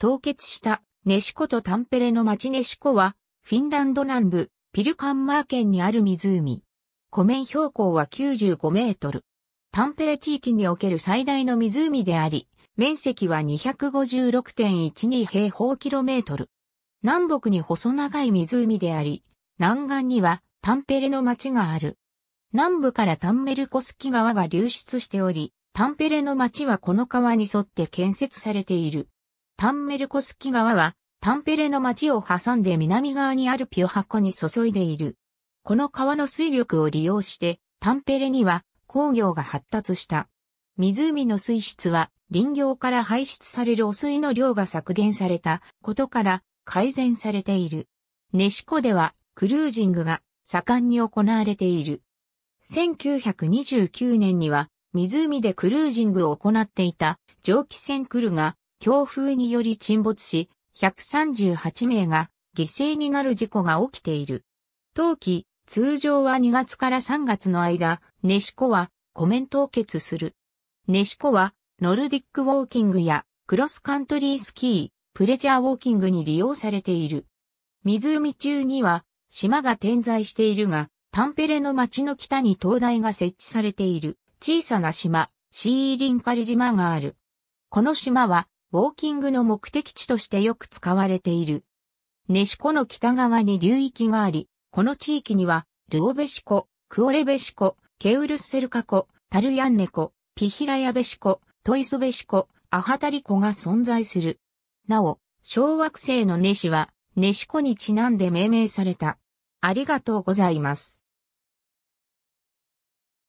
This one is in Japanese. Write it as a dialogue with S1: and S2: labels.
S1: 凍
S2: 結したネシコとタンペレの町ネシコは、フィンランド南部、ピルカンマー県にある湖。湖面標高は95メートル。タンペレ地域における最大の湖であり、面積は256.12平方キロメートル。南北に細長い湖であり、南岸にはタンペレの町がある。南部からタンメルコスキ川が流出しており、タンペレの町はこの川に沿って建設されている。タンメルコスキ川は、タンペレの町を挟んで南側にあるピオハコに注いでいる。この川の水力を利用して、タンペレには工業が発達した。湖の水質は林業から排出される汚水の量が削減されたことから改善されている。ネシコではクルージングが盛んに行われている。1929年には湖でクルージングを行っていた蒸気船クルが強風により沈没し、138名が犠牲になる事故が起きている。当期、通常は2月から3月の間、ネシコは湖面凍結する。ネシコはノルディックウォーキングやクロスカントリースキー、プレジャーウォーキングに利用されている。湖中には島が点在しているが、タンペレの町の北に灯台が設置されている小さな島、シーリンカリ島がある。この島はウォーキングの目的地としてよく使われている。ネシコの北側に流域があり、この地域には、ルオベシコ、クオレベシコ、ケウルスセルカコ、タルヤンネコ、ピヒラヤベシコ、トイスベシコ、アハタリコが存在する。なお、小惑星のネシは、ネシコにちなんで命名された。ありがと
S1: うございます。